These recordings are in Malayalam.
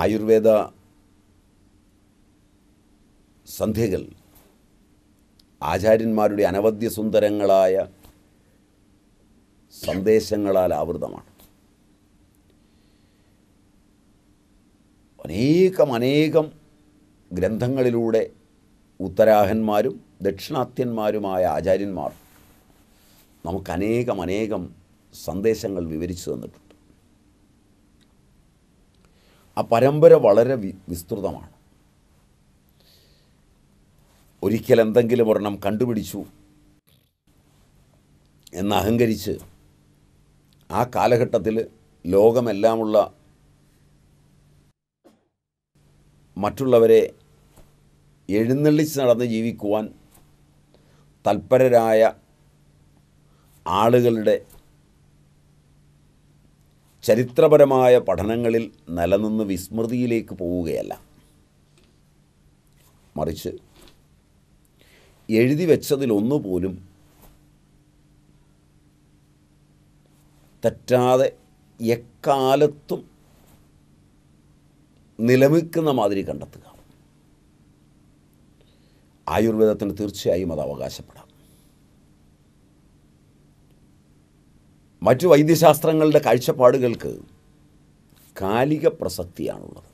ആയുർവേദ സന്ധ്യകൾ ആചാര്യന്മാരുടെ അനവധ്യ സുന്ദരങ്ങളായ സന്ദേശങ്ങളാൽ ആവൃതമാണ് അനേകം അനേകം ഗ്രന്ഥങ്ങളിലൂടെ ഉത്തരാഹന്മാരും ദക്ഷിണാത്യന്മാരുമായ ആചാര്യന്മാർ നമുക്കനേകം അനേകം സന്ദേശങ്ങൾ വിവരിച്ചു തന്നിട്ടുണ്ട് ആ പരമ്പര വളരെ വി വിസ്തൃതമാണ് ഒരിക്കൽ എന്തെങ്കിലും ഒരെണ്ണം കണ്ടുപിടിച്ചു എന്ന് അഹങ്കരിച്ച് ആ കാലഘട്ടത്തിൽ ലോകമെല്ലാമുള്ള മറ്റുള്ളവരെ എഴുന്നള്ളിച്ച് നടന്ന് ജീവിക്കുവാൻ തൽപരരായ ആളുകളുടെ ചരിത്രപരമായ പഠനങ്ങളിൽ നിലനിന്ന് വിസ്മൃതിയിലേക്ക് പോവുകയല്ല മറിച്ച് എഴുതി വെച്ചതിലൊന്നുപോലും തെറ്റാതെ എക്കാലത്തും നിലനിൽക്കുന്ന മാതിരി കണ്ടെത്തുക ആയുർവേദത്തിന് തീർച്ചയായും അത് അവകാശപ്പെടാം മറ്റു വൈദ്യശാസ്ത്രങ്ങളുടെ കാഴ്ചപ്പാടുകൾക്ക് കാലിക പ്രസക്തിയാണുള്ളത്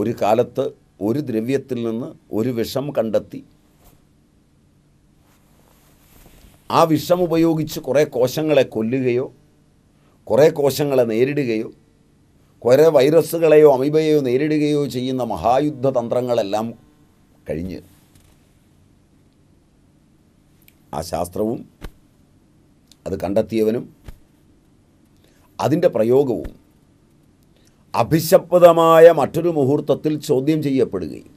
ഒരു കാലത്ത് ഒരു ദ്രവ്യത്തിൽ നിന്ന് ഒരു വിഷം കണ്ടെത്തി ആ വിഷം ഉപയോഗിച്ച് കുറേ കോശങ്ങളെ കൊല്ലുകയോ കുറേ കോശങ്ങളെ നേരിടുകയോ കുറേ വൈറസുകളെയോ അമീബയോ നേരിടുകയോ ചെയ്യുന്ന മഹായുദ്ധതന്ത്രങ്ങളെല്ലാം കഴിഞ്ഞ് ആ ശാസ്ത്രവും അത് കണ്ടെത്തിയവനും അതിൻ്റെ പ്രയോഗവും അഭിശപ്തമായ മറ്റൊരു മുഹൂർത്തത്തിൽ ചോദ്യം ചെയ്യപ്പെടുകയും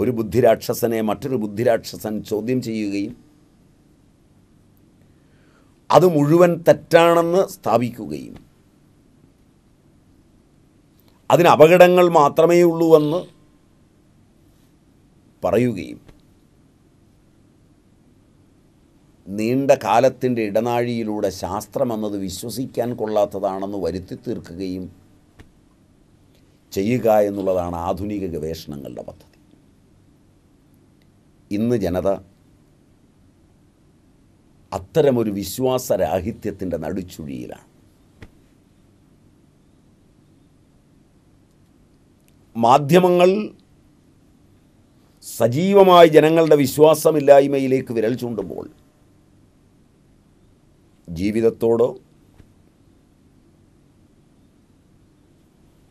ഒരു ബുദ്ധിരാക്ഷസനെ മറ്റൊരു ബുദ്ധിരാക്ഷസൻ ചോദ്യം ചെയ്യുകയും അത് മുഴുവൻ തെറ്റാണെന്ന് സ്ഥാപിക്കുകയും അതിന് അപകടങ്ങൾ മാത്രമേ ഉള്ളൂവെന്ന് പറയുകയും നീണ്ട കാലത്തിൻ്റെ ഇടനാഴിയിലൂടെ ശാസ്ത്രമെന്നത് വിശ്വസിക്കാൻ കൊള്ളാത്തതാണെന്ന് വരുത്തി തീർക്കുകയും ചെയ്യുക എന്നുള്ളതാണ് ആധുനിക ഗവേഷണങ്ങളുടെ പദ്ധതി ഇന്ന് ജനത അത്തരമൊരു വിശ്വാസരാഹിത്യത്തിൻ്റെ നടുച്ചുഴിയിലാണ് മാധ്യമങ്ങൾ സജീവമായി ജനങ്ങളുടെ വിശ്വാസമില്ലായ്മയിലേക്ക് വിരൽ ചൂണ്ടുമ്പോൾ ജീവിതത്തോടോ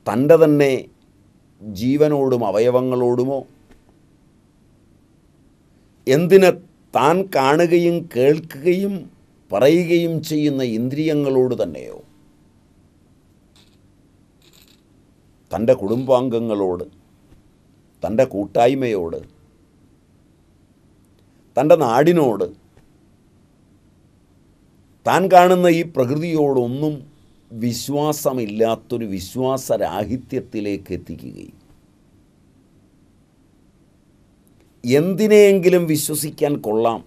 തൻ്റെ തന്നെ ജീവനോടും അവയവങ്ങളോടുമോ എന്തിന് താൻ കാണുകയും കേൾക്കുകയും പറയുകയും ചെയ്യുന്ന ഇന്ദ്രിയങ്ങളോട് തന്നെയോ തൻ്റെ കുടുംബാംഗങ്ങളോട് തൻ്റെ കൂട്ടായ്മയോട് തൻ്റെ നാടിനോട് താൻ കാണുന്ന ഈ പ്രകൃതിയോടൊന്നും വിശ്വാസമില്ലാത്തൊരു വിശ്വാസരാഹിത്യത്തിലേക്ക് എത്തിക്കുകയും എന്തിനെയെങ്കിലും വിശ്വസിക്കാൻ കൊള്ളാം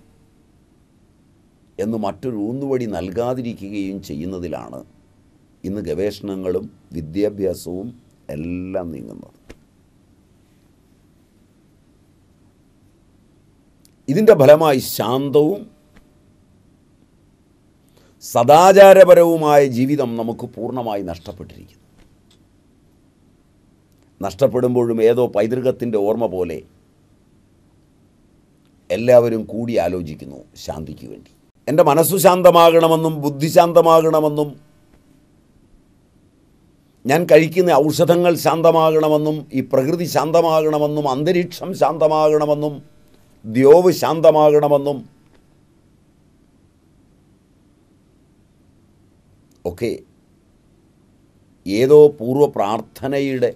എന്ന് മറ്റൊരു ഊന്നുവടി നൽകാതിരിക്കുകയും ചെയ്യുന്നതിലാണ് ഇന്ന് ഗവേഷണങ്ങളും വിദ്യാഭ്യാസവും എല്ലാം നീങ്ങുന്നത് ഇതിൻ്റെ ഫലമായി ശാന്തവും സദാചാരപരവുമായ ജീവിതം നമുക്ക് പൂർണ്ണമായി നഷ്ടപ്പെട്ടിരിക്കുന്നു നഷ്ടപ്പെടുമ്പോഴും ഏതോ പൈതൃകത്തിൻ്റെ ഓർമ്മ പോലെ എല്ലാവരും കൂടി ആലോചിക്കുന്നു ശാന്തിക്ക് വേണ്ടി എൻ്റെ മനസ്സു ശാന്തമാകണമെന്നും ബുദ്ധി ശാന്തമാകണമെന്നും ഞാൻ കഴിക്കുന്ന ഔഷധങ്ങൾ ശാന്തമാകണമെന്നും ഈ പ്രകൃതി ശാന്തമാകണമെന്നും അന്തരീക്ഷം ശാന്തമാകണമെന്നും ദ്യോവ് ശാന്തമാകണമെന്നും ഒക്കെ ഏതോ പൂർവ്വ പ്രാർത്ഥനയുടെ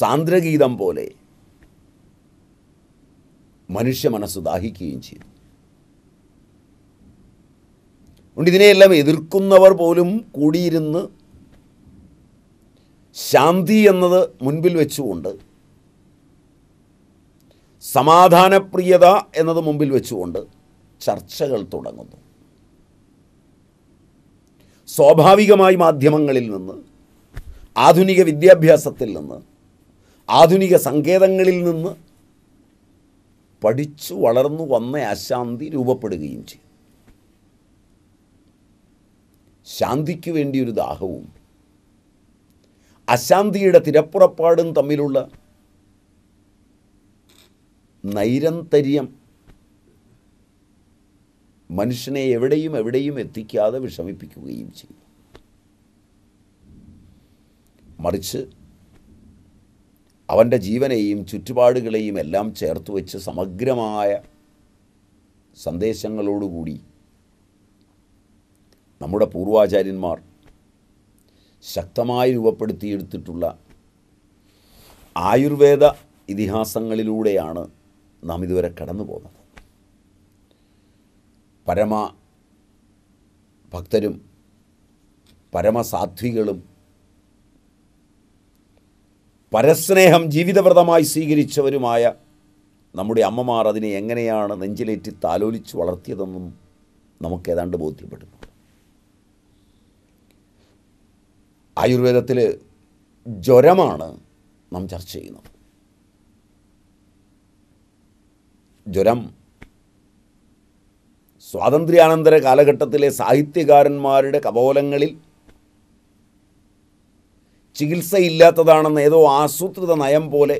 സാന്ദ്രഗീതം പോലെ മനുഷ്യ മനസ്സ് ദാഹിക്കുകയും ചെയ്തു അതുകൊണ്ട് ഇതിനെയെല്ലാം എതിർക്കുന്നവർ പോലും കൂടിയിരുന്ന് ശാന്തി എന്നത് മുൻപിൽ വെച്ചുകൊണ്ട് സമാധാനപ്രിയത എന്നത് മുമ്പിൽ വെച്ചുകൊണ്ട് ചർച്ചകൾ തുടങ്ങുന്നു സ്വാഭാവികമായി മാധ്യമങ്ങളിൽ നിന്ന് ആധുനിക വിദ്യാഭ്യാസത്തിൽ നിന്ന് ആധുനിക സങ്കേതങ്ങളിൽ നിന്ന് പഠിച്ചു വളർന്നു വന്ന അശാന്തി രൂപപ്പെടുകയും ചെയ്യും ശാന്തിക്ക് വേണ്ടി ഒരു ദാഹവും അശാന്തിയുടെ തിരപ്പുറപ്പാടും തമ്മിലുള്ള നൈരന്തര്യം മനുഷ്യനെ എവിടെയും എവിടെയും എത്തിക്കാതെ വിഷമിപ്പിക്കുകയും ചെയ്യും മറിച്ച് അവൻ്റെ ജീവനെയും ചുറ്റുപാടുകളെയും എല്ലാം ചേർത്ത് വെച്ച് സമഗ്രമായ സന്ദേശങ്ങളോടുകൂടി നമ്മുടെ പൂർവാചാര്യന്മാർ ശക്തമായി രൂപപ്പെടുത്തിയെടുത്തിട്ടുള്ള ആയുർവേദ ഇതിഹാസങ്ങളിലൂടെയാണ് നാം ഇതുവരെ കടന്നു പോകുന്നത് പരമ ഭക്തരും പരമസാധ്വികളും പരസ്നേഹം ജീവിതവ്രതമായി സ്വീകരിച്ചവരുമായ നമ്മുടെ അമ്മമാർ അതിനെ എങ്ങനെയാണ് നെഞ്ചിലേറ്റി താലോലിച്ച് വളർത്തിയതെന്നും നമുക്ക് ഏതാണ്ട് ബോധ്യപ്പെടുന്നു ആയുർവേദത്തിൽ ജ്വരമാണ് നാം ചർച്ച ചെയ്യുന്നത് ജ്വരം സ്വാതന്ത്ര്യാനന്തര കാലഘട്ടത്തിലെ സാഹിത്യകാരന്മാരുടെ കപോലങ്ങളിൽ ചികിത്സയില്ലാത്തതാണെന്ന് ഏതോ ആസൂത്രിത നയം പോലെ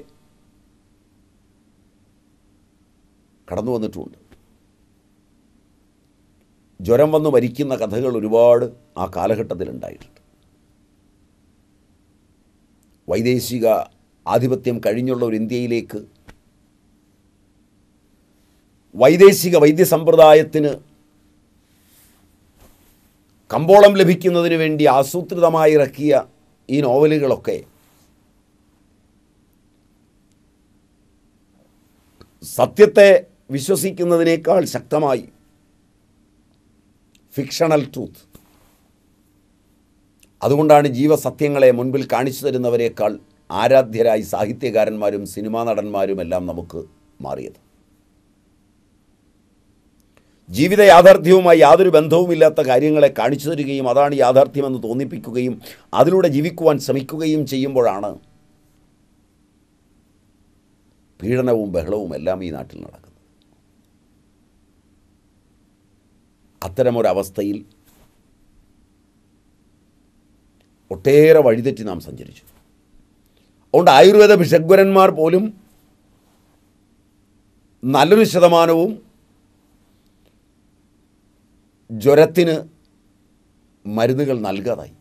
കടന്നു വന്നിട്ടുണ്ട് ജ്വരം വന്ന് മരിക്കുന്ന കഥകൾ ഒരുപാട് ആ കാലഘട്ടത്തിലുണ്ടായിട്ടുണ്ട് വൈദേശിക ആധിപത്യം കഴിഞ്ഞുള്ള ഒരു ഇന്ത്യയിലേക്ക് വൈദേശിക വൈദ്യസമ്പ്രദായത്തിന് കമ്പോളം ലഭിക്കുന്നതിന് വേണ്ടി ആസൂത്രിതമായി ഇറക്കിയ ഈ നോവലുകളൊക്കെ സത്യത്തെ വിശ്വസിക്കുന്നതിനേക്കാൾ ശക്തമായി ഫിക്ഷണൽ ട്രൂത്ത് അതുകൊണ്ടാണ് ജീവസത്യങ്ങളെ മുൻപിൽ കാണിച്ചു തരുന്നവരേക്കാൾ ആരാധ്യരായി സാഹിത്യകാരന്മാരും സിനിമാ നടന്മാരും എല്ലാം നമുക്ക് മാറിയത് ജീവിത യാഥാർത്ഥ്യവുമായി യാതൊരു ബന്ധവുമില്ലാത്ത കാര്യങ്ങളെ കാണിച്ചു തരികയും അതാണ് യാഥാർത്ഥ്യമെന്ന് തോന്നിപ്പിക്കുകയും അതിലൂടെ ജീവിക്കുവാൻ ശ്രമിക്കുകയും ചെയ്യുമ്പോഴാണ് പീഡനവും ബഹളവും എല്ലാം ഈ നാട്ടിൽ നടക്കുന്നത് അത്തരമൊരവസ്ഥയിൽ ഒട്ടേറെ വഴിതെറ്റി നാം സഞ്ചരിച്ചു അതുകൊണ്ട് ആയുർവേദ ഭിഷഗ്വരന്മാർ പോലും നല്ലൊരു ശതമാനവും ജ്വരത്തിന് മരുന്നുകൾ നൽകാതായി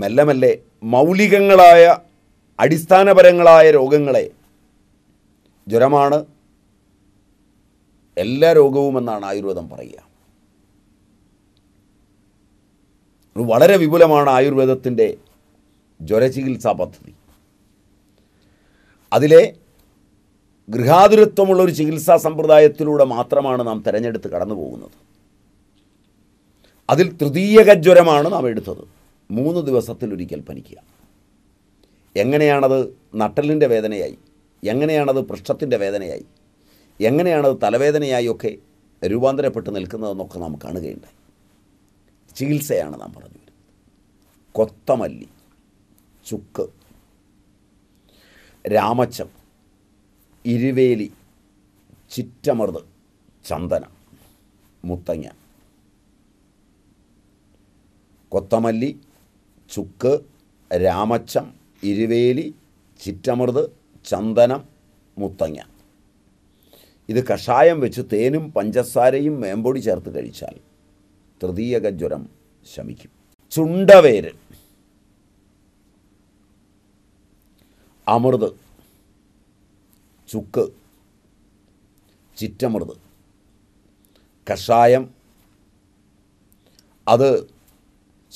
മെല്ലെ മെല്ലെ മൗലികങ്ങളായ അടിസ്ഥാനപരങ്ങളായ രോഗങ്ങളെ ജ്വരമാണ് എല്ലാ രോഗവുമെന്നാണ് ആയുർവേദം പറയുക വളരെ വിപുലമാണ് ആയുർവേദത്തിൻ്റെ ജ്വരചികിത്സാ പദ്ധതി അതിലെ ഗൃഹാതുരത്വമുള്ള ഒരു ചികിത്സാ സമ്പ്രദായത്തിലൂടെ മാത്രമാണ് നാം തിരഞ്ഞെടുത്ത് കടന്നു പോകുന്നത് അതിൽ തൃതീയക ജ്വരമാണ് നാം എടുത്തത് മൂന്ന് ദിവസത്തിൽ ഒരിക്കൽ പനിക്കുക എങ്ങനെയാണത് നട്ടലിൻ്റെ വേദനയായി എങ്ങനെയാണത് പൃഷ്ഠത്തിൻ്റെ വേദനയായി എങ്ങനെയാണത് തലവേദനയായി ഒക്കെ രൂപാന്തരപ്പെട്ട് നിൽക്കുന്നതെന്നൊക്കെ നാം കാണുകയുണ്ടായി ചികിത്സയാണ് നാം പറഞ്ഞു വരുന്നത് കൊത്തമല്ലി ചുക്ക് രാമച്ചം ഇരുവേലി ചിറ്റമർത് ചന്ദന മുത്തങ്ങ കൊത്തമല്ലി ചുക്ക് രാമച്ചം ഇരുവേലി ചിറ്റമർത് ചന്ദനം മുത്തങ്ങ ഇത് കഷായം വെച്ച് തേനും പഞ്ചസാരയും മേമ്പൊടി ചേർത്ത് കഴിച്ചാൽ തൃതീയക ജ്വരം ശമിക്കും ചുണ്ടവേര് അമൃത് ചുക്ക് ചിറ്റമൃത് കഷായം അത്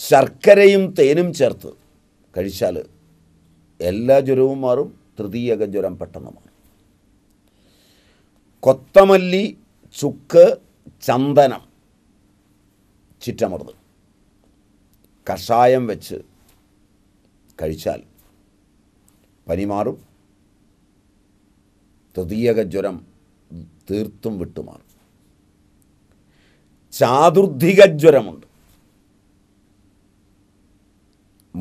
ശർക്കരയും തേനും ചേർത്ത് കഴിച്ചാൽ എല്ലാ ജ്വരവും മാറും തൃതീയക ജ്വരം പെട്ടെന്ന് മാറും കൊത്തമല്ലി ചുക്ക് ചന്ദനം ചിറ്റമൃത് കഷായം വെച്ച് കഴിച്ചാൽ പനി മാറും തൃതീയക ജ്വരം തീർത്തും വിട്ടുമാറും ചാതുർധിക ജ്വരമുണ്ട്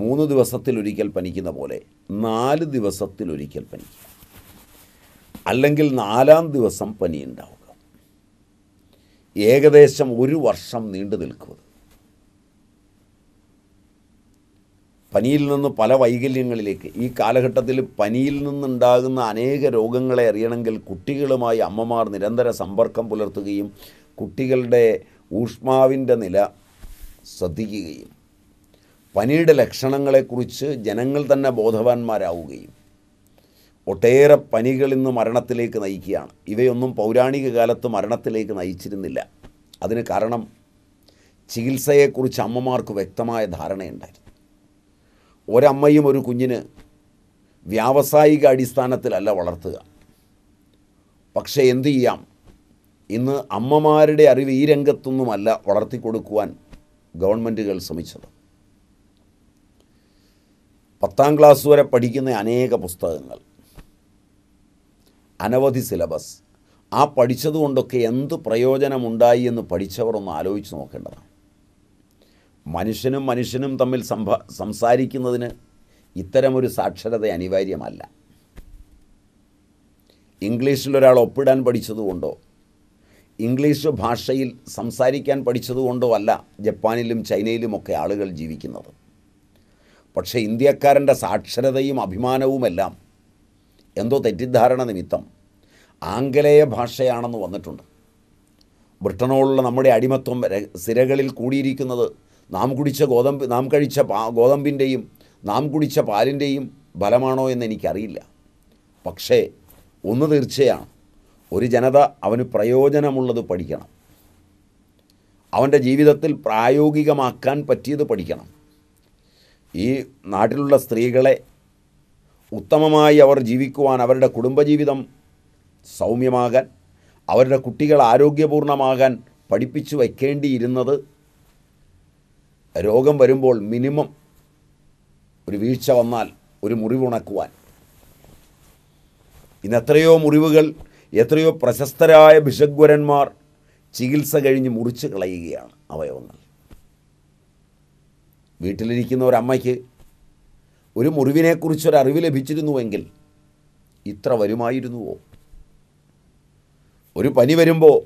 മൂന്ന് ദിവസത്തിലൊരിക്കൽ പനിക്കുന്ന പോലെ നാല് ദിവസത്തിലൊരിക്കൽ പനിക്കുക അല്ലെങ്കിൽ നാലാം ദിവസം പനി ഉണ്ടാവുക ഏകദേശം ഒരു വർഷം നീണ്ടു നിൽക്കുന്നത് പനിയിൽ നിന്ന് പല വൈകല്യങ്ങളിലേക്ക് ഈ കാലഘട്ടത്തിൽ പനിയിൽ നിന്നുണ്ടാകുന്ന അനേക രോഗങ്ങളെ അറിയണമെങ്കിൽ കുട്ടികളുമായി അമ്മമാർ നിരന്തര സമ്പർക്കം പുലർത്തുകയും കുട്ടികളുടെ ഊഷ്മാവിൻ്റെ നില ശ്രദ്ധിക്കുകയും പനിയുടെ ലക്ഷണങ്ങളെക്കുറിച്ച് ജനങ്ങൾ തന്നെ ബോധവാന്മാരാവുകയും ഒട്ടേറെ പനികൾ ഇന്ന് മരണത്തിലേക്ക് നയിക്കുകയാണ് ഇവയൊന്നും പൗരാണിക കാലത്ത് മരണത്തിലേക്ക് നയിച്ചിരുന്നില്ല അതിന് കാരണം ചികിത്സയെക്കുറിച്ച് അമ്മമാർക്ക് വ്യക്തമായ ധാരണയുണ്ടായിരുന്നു ഒരമ്മയും ഒരു കുഞ്ഞിന് വ്യാവസായിക അടിസ്ഥാനത്തിലല്ല വളർത്തുക പക്ഷേ എന്തു ചെയ്യാം ഇന്ന് അമ്മമാരുടെ അറിവ് ഈ രംഗത്തൊന്നുമല്ല വളർത്തിക്കൊടുക്കുവാൻ ഗവൺമെൻറ്റുകൾ ശ്രമിച്ചത് പത്താം ക്ലാസ് വരെ പഠിക്കുന്ന അനേക പുസ്തകങ്ങൾ അനവധി സിലബസ് ആ പഠിച്ചതുകൊണ്ടൊക്കെ എന്ത് പ്രയോജനമുണ്ടായി എന്ന് പഠിച്ചവർ ഒന്ന് ആലോചിച്ച് നോക്കേണ്ടതാണ് മനുഷ്യനും മനുഷ്യനും തമ്മിൽ സംഭ സംസാരിക്കുന്നതിന് ഇത്തരമൊരു സാക്ഷരത അനിവാര്യമല്ല ഇംഗ്ലീഷിൽ ഒപ്പിടാൻ പഠിച്ചതുകൊണ്ടോ ഇംഗ്ലീഷ് ഭാഷയിൽ സംസാരിക്കാൻ പഠിച്ചതുകൊണ്ടോ അല്ല ജപ്പാനിലും ചൈനയിലുമൊക്കെ ആളുകൾ ജീവിക്കുന്നത് പക്ഷേ ഇന്ത്യക്കാരൻ്റെ സാക്ഷരതയും അഭിമാനവുമെല്ലാം എന്തോ തെറ്റിദ്ധാരണ നിമിത്തം ആംഗലേയ ഭാഷയാണെന്ന് വന്നിട്ടുണ്ട് ബ്രിട്ടനോടുള്ള നമ്മുടെ അടിമത്വം സിരകളിൽ കൂടിയിരിക്കുന്നത് നാം കുടിച്ച ഗോതമ്പ് നാം കഴിച്ച ഗോതമ്പിൻ്റെയും നാം കുടിച്ച പാലിൻ്റെയും ഫലമാണോ എന്ന് എനിക്കറിയില്ല പക്ഷേ ഒന്ന് തീർച്ചയാണ് ഒരു ജനത അവന് പ്രയോജനമുള്ളത് പഠിക്കണം അവൻ്റെ ജീവിതത്തിൽ പ്രായോഗികമാക്കാൻ പറ്റിയത് പഠിക്കണം ഈ നാട്ടിലുള്ള സ്ത്രീകളെ ഉത്തമമായി അവർ ജീവിക്കുവാൻ അവരുടെ കുടുംബജീവിതം സൗമ്യമാകാൻ അവരുടെ കുട്ടികൾ ആരോഗ്യപൂർണമാകാൻ പഠിപ്പിച്ചു വയ്ക്കേണ്ടിയിരുന്നത് രോഗം വരുമ്പോൾ മിനിമം ഒരു വീഴ്ച വന്നാൽ ഒരു മുറിവുണക്കുവാൻ ഇന്ന് എത്രയോ മുറിവുകൾ എത്രയോ പ്രശസ്തരായ ഭിഷഗ്വരന്മാർ ചികിത്സ കഴിഞ്ഞ് മുറിച്ച് കളയുകയാണ് അവയവങ്ങൾ വീട്ടിലിരിക്കുന്ന ഒരമ്മയ്ക്ക് ഒരു മുറിവിനെക്കുറിച്ചൊരറിവ് ലഭിച്ചിരുന്നുവെങ്കിൽ ഇത്ര വരുമായിരുന്നുവോ ഒരു പനി വരുമ്പോൾ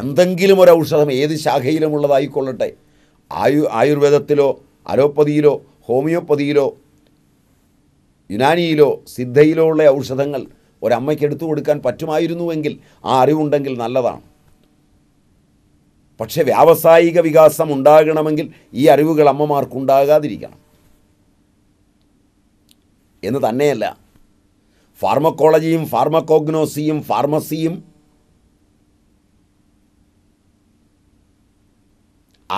എന്തെങ്കിലും ഒരു ഔഷധം ഏത് ശാഖയിലുമുള്ളതായിക്കൊള്ളട്ടെ ആയു ആയുർവേദത്തിലോ അലോപ്പതിയിലോ ഹോമിയോപ്പതിയിലോ യുനാനിയിലോ സിദ്ധയിലോ ഉള്ള ഔഷധങ്ങൾ ഒരമ്മയ്ക്ക് എടുത്തു കൊടുക്കാൻ പറ്റുമായിരുന്നുവെങ്കിൽ ആ അറിവുണ്ടെങ്കിൽ നല്ലതാണ് പക്ഷേ വ്യാവസായിക വികാസം ഉണ്ടാകണമെങ്കിൽ ഈ അറിവുകൾ അമ്മമാർക്കുണ്ടാകാതിരിക്കണം എന്ന് തന്നെയല്ല ഫാർമക്കോളജിയും ഫാർമക്കോഗ്നോസിയും ഫാർമസിയും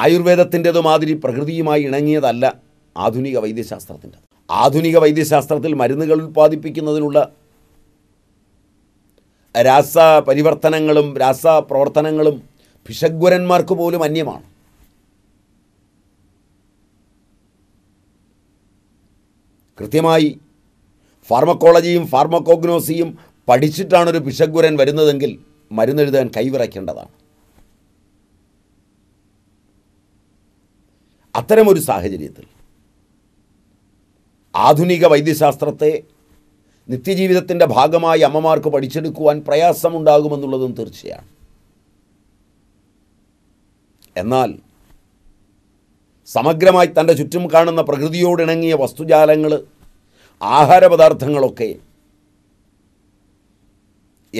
ആയുർവേദത്തിൻ്റേതു മാതിരി പ്രകൃതിയുമായി ഇണങ്ങിയതല്ല ആധുനിക വൈദ്യശാസ്ത്രത്തിൻ്റെ ആധുനിക വൈദ്യശാസ്ത്രത്തിൽ മരുന്നുകൾ ഉൽപ്പാദിപ്പിക്കുന്നതിനുള്ള രാസ പ്രവർത്തനങ്ങളും ഭിഷഗ്വരന്മാർക്ക് പോലും അന്യമാണ് കൃത്യമായി ഫാർമക്കോളജിയും ഫാർമക്കോഗ്നോസിയും ഒരു ഭിഷഗ്വരൻ വരുന്നതെങ്കിൽ മരുന്നെഴുതാൻ കൈവിറയ്ക്കേണ്ടതാണ് അത്തരമൊരു സാഹചര്യത്തിൽ ആധുനിക വൈദ്യശാസ്ത്രത്തെ നിത്യജീവിതത്തിൻ്റെ ഭാഗമായി അമ്മമാർക്ക് പഠിച്ചെടുക്കുവാൻ പ്രയാസമുണ്ടാകുമെന്നുള്ളതും തീർച്ചയാണ് എന്നാൽ സമഗ്രമായി തൻ്റെ ചുറ്റും കാണുന്ന പ്രകൃതിയോടിണങ്ങിയ വസ്തുജാലങ്ങൾ ആഹാരപദാർത്ഥങ്ങളൊക്കെ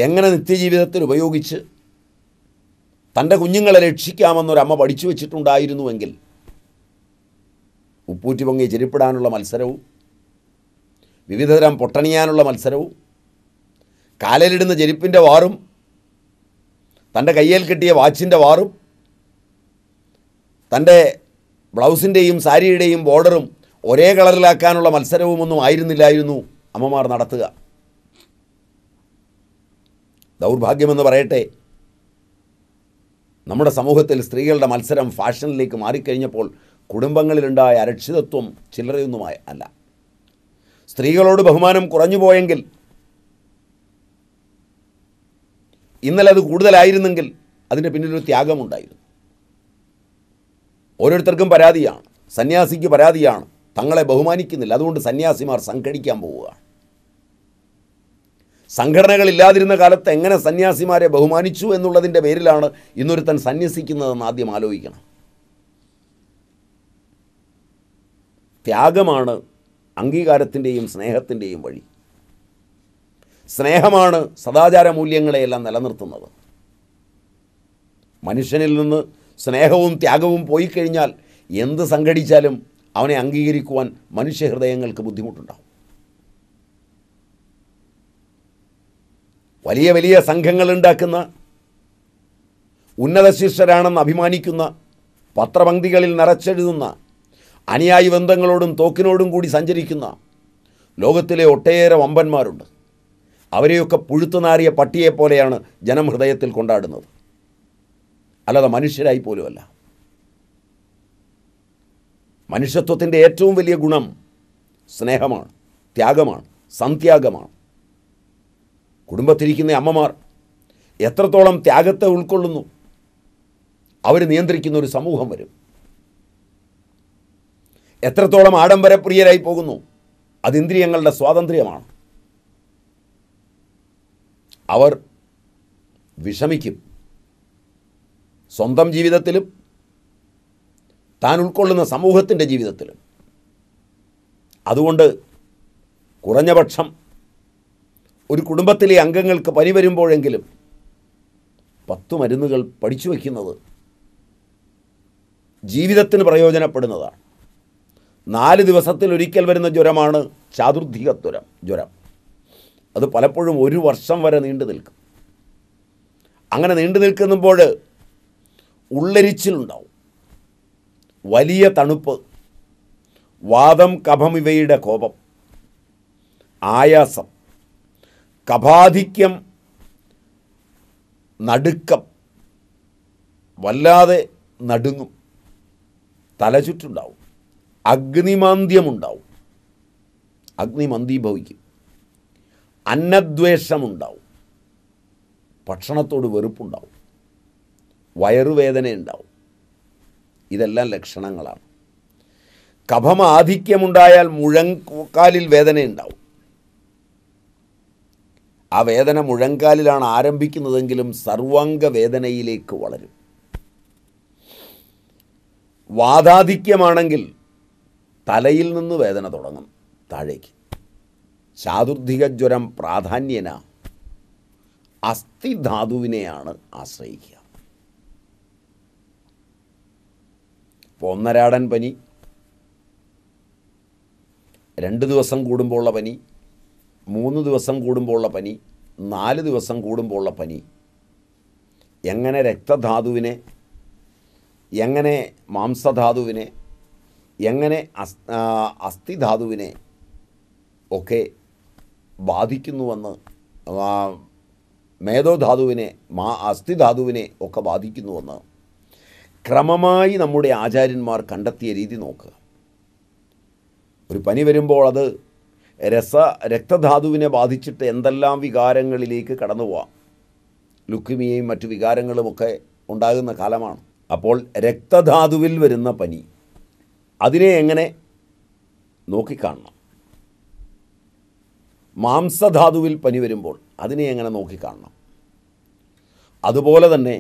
എങ്ങനെ നിത്യജീവിതത്തിൽ ഉപയോഗിച്ച് തൻ്റെ കുഞ്ഞുങ്ങളെ രക്ഷിക്കാമെന്നൊരമ്മ പഠിച്ചു വച്ചിട്ടുണ്ടായിരുന്നുവെങ്കിൽ ഉപ്പൂറ്റി പൊങ്ങി ചിരിപ്പിടാനുള്ള മത്സരവും വിവിധതരം പൊട്ടണിയാനുള്ള മത്സരവും കാലിലിടുന്ന ചെരുപ്പിൻ്റെ വാറും തൻ്റെ കയ്യിൽ കിട്ടിയ വാച്ചിൻ്റെ വാറും തൻ്റെ ബ്ലൗസിൻ്റെയും സാരിയുടെയും ബോർഡറും ഒരേ കളറിലാക്കാനുള്ള മത്സരവും ഒന്നും ആയിരുന്നില്ലായിരുന്നു അമ്മമാർ നടത്തുക ദൗർഭാഗ്യമെന്ന് പറയട്ടെ നമ്മുടെ സമൂഹത്തിൽ സ്ത്രീകളുടെ മത്സരം ഫാഷനിലേക്ക് മാറിക്കഴിഞ്ഞപ്പോൾ കുടുംബങ്ങളിലുണ്ടായ അരക്ഷിതത്വം ചില്ലറയൊന്നുമായ അല്ല സ്ത്രീകളോട് ബഹുമാനം കുറഞ്ഞു പോയെങ്കിൽ ഇന്നലെ അത് കൂടുതലായിരുന്നെങ്കിൽ അതിൻ്റെ പിന്നിലൊരു ത്യാഗമുണ്ടായിരുന്നു ഓരോരുത്തർക്കും പരാതിയാണ് സന്യാസിക്ക് പരാതിയാണ് തങ്ങളെ ബഹുമാനിക്കുന്നില്ല അതുകൊണ്ട് സന്യാസിമാർ സംഘടിക്കാൻ പോവുകയാണ് സംഘടനകളില്ലാതിരുന്ന കാലത്ത് എങ്ങനെ സന്യാസിമാരെ ബഹുമാനിച്ചു എന്നുള്ളതിൻ്റെ പേരിലാണ് ഇന്നൊരുത്തൻ സന്യസിക്കുന്നതെന്ന് ആദ്യം ആലോചിക്കണം ത്യാഗമാണ് അംഗീകാരത്തിൻ്റെയും സ്നേഹത്തിൻ്റെയും വഴി സ്നേഹമാണ് സദാചാര മൂല്യങ്ങളെയെല്ലാം നിലനിർത്തുന്നത് മനുഷ്യനിൽ നിന്ന് സ്നേഹവും ത്യാഗവും പോയി കഴിഞ്ഞാൽ എന്ത് സംഘടിച്ചാലും അവനെ അംഗീകരിക്കുവാൻ മനുഷ്യഹൃദയങ്ങൾക്ക് ബുദ്ധിമുട്ടുണ്ടാവും വലിയ വലിയ സംഘങ്ങൾ ഉണ്ടാക്കുന്ന ഉന്നതശിഷ്യരാണെന്ന് അഭിമാനിക്കുന്ന പത്രപങ്ക്തികളിൽ നിറച്ചെഴുതുന്ന അനുയായി ബന്ധങ്ങളോടും തോക്കിനോടും കൂടി സഞ്ചരിക്കുന്ന ലോകത്തിലെ ഒട്ടേറെ വമ്പന്മാരുണ്ട് അവരെയൊക്കെ പുഴുത്തുനാറിയ പട്ടിയെ പോലെയാണ് ജനം ഹൃദയത്തിൽ കൊണ്ടാടുന്നത് അല്ലാതെ മനുഷ്യരായി പോലുമല്ല മനുഷ്യത്വത്തിൻ്റെ ഏറ്റവും വലിയ ഗുണം സ്നേഹമാണ് ത്യാഗമാണ് സന്ത്യാഗമാണ് കുടുംബത്തിരിക്കുന്ന അമ്മമാർ എത്രത്തോളം ത്യാഗത്തെ ഉൾക്കൊള്ളുന്നു അവർ നിയന്ത്രിക്കുന്ന ഒരു സമൂഹം വരും എത്രത്തോളം ആഡംബരപ്രിയരായി പോകുന്നു അത് ഇന്ദ്രിയങ്ങളുടെ സ്വാതന്ത്ര്യമാണ് അവർ വിഷമിക്കും സ്വന്തം ജീവിതത്തിലും താൻ ഉൾക്കൊള്ളുന്ന സമൂഹത്തിൻ്റെ ജീവിതത്തിലും അതുകൊണ്ട് കുറഞ്ഞപക്ഷം ഒരു കുടുംബത്തിലെ അംഗങ്ങൾക്ക് പനി വരുമ്പോഴെങ്കിലും പത്തു മരുന്നുകൾ പഠിച്ചു വയ്ക്കുന്നത് ജീവിതത്തിന് പ്രയോജനപ്പെടുന്നതാണ് നാല് ദിവസത്തിൽ ഒരിക്കൽ വരുന്ന ജ്വരമാണ് ചാതുർധിക ജ്വരം ജ്വരം അത് പലപ്പോഴും ഒരു വർഷം വരെ നീണ്ടു നിൽക്കും അങ്ങനെ നീണ്ടു നിൽക്കുമ്പോൾ ഉള്ളരിച്ചിലുണ്ടാവും വലിയ തണുപ്പ് വാദം കഭം ഇവയുടെ കോപം ആയാസം കഭാധിക്യം നടുക്കം വല്ലാതെ നടുങ്ങും തലചുറ്റുണ്ടാവും അഗ്നിമാന്ദ്യമുണ്ടാവും അഗ്നിമന്ദീഭവിക്കും അന്നദ്വേഷമുണ്ടാവും ഭക്ഷണത്തോട് വെറുപ്പുണ്ടാവും വയറുവേദന ഉണ്ടാവും ഇതെല്ലാം ലക്ഷണങ്ങളാണ് കഫം ആധിക്യമുണ്ടായാൽ മുഴങ്കാലിൽ വേദനയുണ്ടാവും ആ വേദന മുഴങ്കാലിലാണ് ആരംഭിക്കുന്നതെങ്കിലും സർവാംഗ വേദനയിലേക്ക് വളരും വാദാധിക്യമാണെങ്കിൽ തലയിൽ നിന്ന് വേദന തുടങ്ങും താഴേക്ക് ചാതുർധിക ജ്വരം പ്രാധാന്യന അസ്ഥിധാതുവിനെയാണ് ആശ്രയിക്കുക ഇപ്പോൾ ഒന്നരാടൻ പനി രണ്ട് ദിവസം കൂടുമ്പോഴുള്ള പനി മൂന്ന് ദിവസം കൂടുമ്പോഴുള്ള പനി നാല് ദിവസം കൂടുമ്പോഴുള്ള പനി എങ്ങനെ രക്തധാതുവിനെ എങ്ങനെ മാംസധാതുവിനെ എങ്ങനെ അസ് അസ്ഥിധാതുവിനെ ഒക്കെ ബാധിക്കുന്നുവെന്ന് മേധോധാതുവിനെ മാ അസ്ഥിധാതുവിനെ ഒക്കെ ബാധിക്കുന്നുവെന്ന് ക്രമമായി നമ്മുടെ ആചാര്യന്മാർ കണ്ടെത്തിയ രീതി നോക്കുക ഒരു പനി വരുമ്പോൾ അത് രസ രക്തധാതുവിനെ ബാധിച്ചിട്ട് എന്തെല്ലാം വികാരങ്ങളിലേക്ക് കടന്നു പോവാം ലുക്കിമിയയും മറ്റു വികാരങ്ങളുമൊക്കെ ഉണ്ടാകുന്ന കാലമാണ് അപ്പോൾ രക്തധാതുവിൽ വരുന്ന പനി അതിനെ എങ്ങനെ നോക്കിക്കാണണം മാംസധാതുവിൽ പനി വരുമ്പോൾ അതിനെ എങ്ങനെ നോക്കിക്കാണണം അതുപോലെ തന്നെ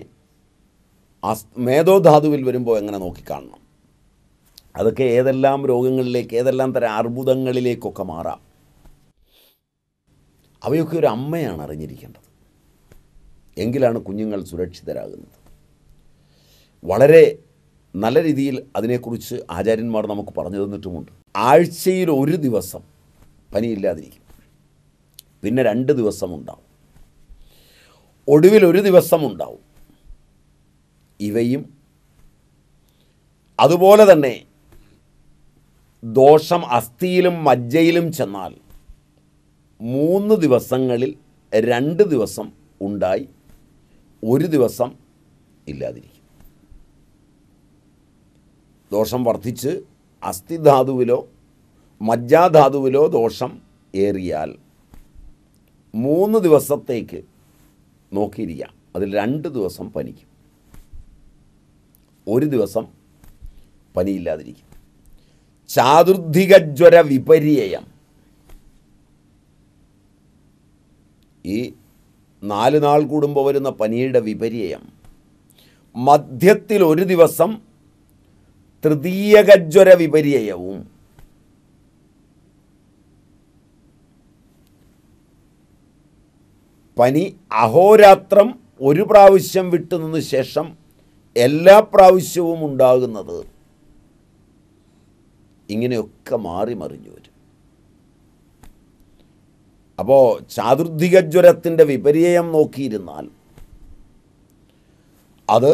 മേധോധാതുവിൽ വരുമ്പോൾ എങ്ങനെ നോക്കിക്കാണണം അതൊക്കെ ഏതെല്ലാം രോഗങ്ങളിലേക്ക് ഏതെല്ലാം തരം അർബുദങ്ങളിലേക്കൊക്കെ മാറാം അവയൊക്കെ ഒരു അമ്മയാണ് അറിഞ്ഞിരിക്കേണ്ടത് എങ്കിലാണ് കുഞ്ഞുങ്ങൾ സുരക്ഷിതരാകുന്നത് വളരെ നല്ല രീതിയിൽ അതിനെക്കുറിച്ച് ആചാര്യന്മാർ നമുക്ക് പറഞ്ഞു തന്നിട്ടുമുണ്ട് ആഴ്ചയിൽ ഒരു ദിവസം പനിയില്ലാതിരിക്കും പിന്നെ രണ്ട് ദിവസം ഉണ്ടാവും ഒടുവിൽ ഒരു ദിവസം ഉണ്ടാവും ഇവയും അതുപോലെ തന്നെ ദോഷം അസ്ഥിയിലും മജ്ജയിലും ചെന്നാൽ മൂന്ന് ദിവസങ്ങളിൽ രണ്ട് ദിവസം ഉണ്ടായി ഒരു ദിവസം ഇല്ലാതിരിക്കും ദോഷം വർദ്ധിച്ച് അസ്ഥിധാതുവിലോ മജ്ജാധാതുവിലോ ദോഷം ഏറിയാൽ മൂന്ന് ദിവസത്തേക്ക് നോക്കിയിരിക്കാം അതിൽ രണ്ട് ദിവസം പനിക്കും ഒരു ദിവസം പനിയില്ലാതിരിക്കും ചാതുർധികജ്വര വിപര്യം ഈ നാല് നാൾ കൂടുമ്പോൾ വരുന്ന പനിയുടെ വിപര്യം മധ്യത്തിൽ ഒരു ദിവസം തൃതീയകജ്വര വിപര്യവും പനി അഹോരാത്രം ഒരു പ്രാവശ്യം വിട്ടുനിന്ന് ശേഷം എല്ലാ പ്രാവശ്യവും ഉണ്ടാകുന്നത് ഇങ്ങനെയൊക്കെ മാറി മറിഞ്ഞു വരും അപ്പോൾ ചാതുർദ്ധിക ജ്വരത്തിൻ്റെ വിപര്യം നോക്കിയിരുന്നാൽ അത്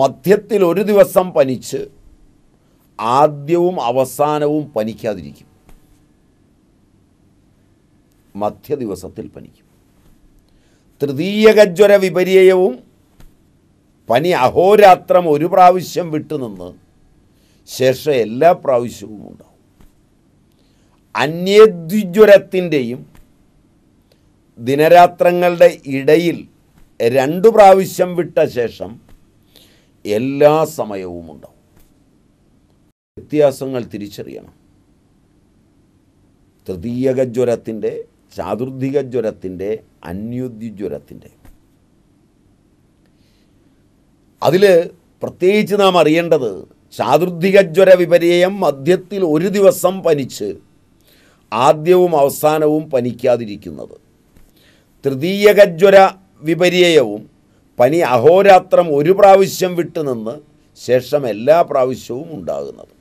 മധ്യത്തിൽ ഒരു ദിവസം പനിച്ച് ആദ്യവും അവസാനവും പനിക്കാതിരിക്കും മധ്യദിവസത്തിൽ പനിക്കും തൃതീയ കജ്വര വിപര്യവും പനി അഹോരാത്രം ഒരു പ്രാവശ്യം വിട്ടുനിന്ന് ശേഷം എല്ലാ പ്രാവശ്യവും ഉണ്ടാവും അന്യദ്വിജ്വരത്തിൻ്റെയും ദിനരാത്രങ്ങളുടെ ഇടയിൽ രണ്ടു പ്രാവശ്യം വിട്ട ശേഷം എല്ലാ സമയവും ഉണ്ടാവും വ്യത്യാസങ്ങൾ തിരിച്ചറിയണം തൃതീയക ജ്വരത്തിൻ്റെ ചാതുർദ്ധിക ജ്വരത്തിൻ്റെ അന്യോദ്യുജ്വരത്തിൻ്റെ അതിൽ പ്രത്യേകിച്ച് നാം അറിയേണ്ടത് ചാതുർദ്ധിക ജ്വര വിപര്യം മധ്യത്തിൽ ഒരു ദിവസം പനിച്ച് ആദ്യവും അവസാനവും പനിക്കാതിരിക്കുന്നത് തൃതീയക ജ്വര വിപര്യവും പനി അഹോരാത്രം ഒരു പ്രാവശ്യം വിട്ടുനിന്ന് ശേഷം എല്ലാ പ്രാവശ്യവും ഉണ്ടാകുന്നത്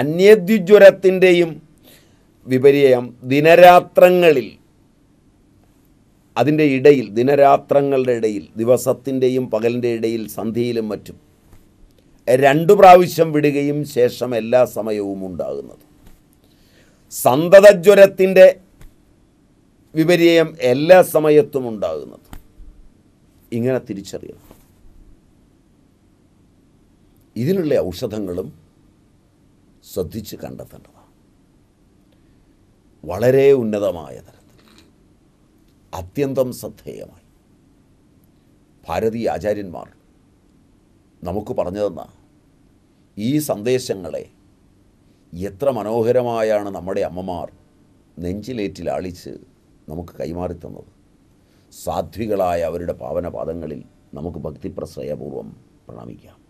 അന്യദ്വിജ്വരത്തിൻ്റെയും വിപര്യം ദിനരാത്രങ്ങളിൽ അതിൻ്റെ ഇടയിൽ ദിനരാത്രങ്ങളുടെ ഇടയിൽ ദിവസത്തിൻ്റെയും പകലിൻ്റെ ഇടയിൽ സന്ധിയിലും മറ്റും രണ്ടു പ്രാവശ്യം വിടുകയും ശേഷം എല്ലാ സമയവും ഉണ്ടാകുന്നത് സന്തതജ്വരത്തിൻ്റെ വിപര്യം എല്ലാ സമയത്തും ഉണ്ടാകുന്നത് ഇങ്ങനെ തിരിച്ചറിയണം ഇതിനുള്ള ഔഷധങ്ങളും ശ്രദ്ധിച്ച് കണ്ടെത്തേണ്ടതാണ് വളരെ ഉന്നതമായ തരത്തിൽ അത്യന്തം ശ്രദ്ധേയമായി ഭാരതീയ ആചാര്യന്മാർ നമുക്ക് പറഞ്ഞു തന്ന ഈ സന്ദേശങ്ങളെ എത്ര മനോഹരമായാണ് നമ്മുടെ അമ്മമാർ നെഞ്ചിലേറ്റിൽ ആളിച്ച് നമുക്ക് കൈമാറി തന്നത് സാധ്വികളായ അവരുടെ പാവനപാദങ്ങളിൽ നമുക്ക് ഭക്തിപ്രശ്രയപൂർവ്വം പ്രണമിക്കാം